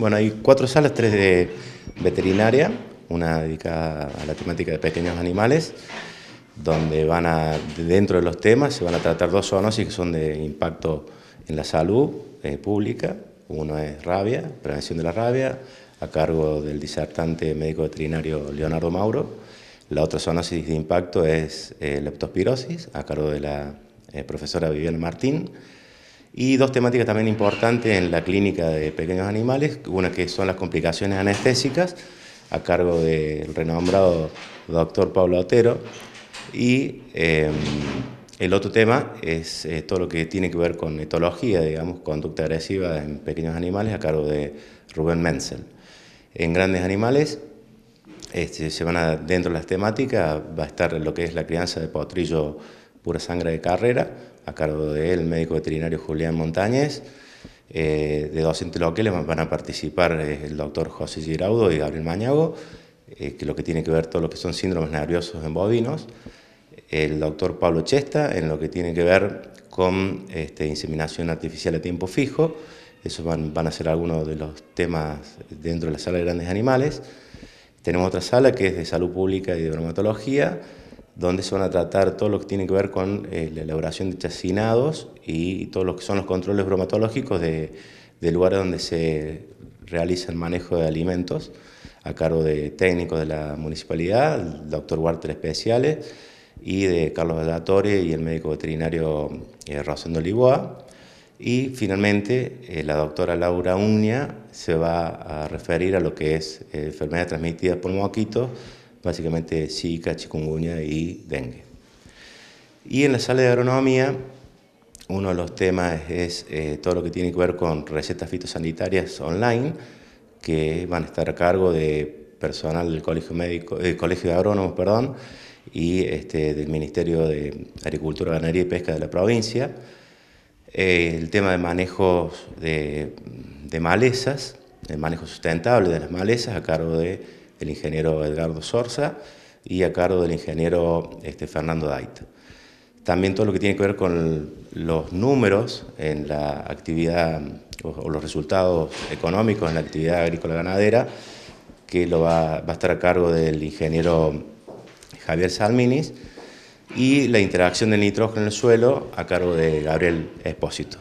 Bueno, hay cuatro salas, tres de veterinaria, una dedicada a la temática de pequeños animales, donde van a, dentro de los temas, se van a tratar dos zoonosis que son de impacto en la salud eh, pública. Uno es rabia, prevención de la rabia, a cargo del disertante médico veterinario Leonardo Mauro. La otra zoonosis de impacto es eh, leptospirosis, a cargo de la eh, profesora Viviana Martín y dos temáticas también importantes en la clínica de pequeños animales, una que son las complicaciones anestésicas, a cargo del renombrado doctor Pablo Otero, y em, el otro tema es eh, todo lo que tiene que ver con etología, digamos, conducta agresiva en pequeños animales, a cargo de Rubén Menzel. En grandes animales este, se van a, dentro de las temáticas, va a estar lo que es la crianza de potrillo pura sangre de carrera, a cargo de él, médico veterinario Julián Montañez. Eh, de docentes locales van a participar eh, el doctor José Giraudo y Gabriel Mañago, eh, que lo que tiene que ver todo lo que son síndromes nerviosos en bovinos. El doctor Pablo Chesta, en lo que tiene que ver con este, inseminación artificial a tiempo fijo. Esos van, a ser algunos de los temas dentro de la sala de grandes animales. Tenemos otra sala que es de salud pública y de bromatología donde se van a tratar todo lo que tiene que ver con eh, la elaboración de chacinados y todos lo que son los controles bromatológicos de, lugar donde se realiza el manejo de alimentos a cargo de técnicos de la municipalidad, el doctor Walter Especiales y de Carlos Vallatore y el médico veterinario eh, Rosendo Liboa. Y finalmente eh, la doctora Laura Uña se va a referir a lo que es enfermedad transmitida por moquitos básicamente zika, chikungunya y dengue. Y en la sala de agronomía, uno de los temas es eh, todo lo que tiene que ver con recetas fitosanitarias online, que van a estar a cargo de personal del Colegio, Médico, eh, Colegio de Agrónomos perdón, y este, del Ministerio de Agricultura, Ganadería y Pesca de la provincia. Eh, el tema de manejo de malezas, el manejo sustentable de las malezas a cargo de el ingeniero Edgardo Sorza y a cargo del ingeniero este, Fernando Dait. También todo lo que tiene que ver con los números en la actividad o los resultados económicos en la actividad agrícola ganadera, que lo va, va a estar a cargo del ingeniero Javier Salminis, y la interacción del nitrógeno en el suelo a cargo de Gabriel Espósito.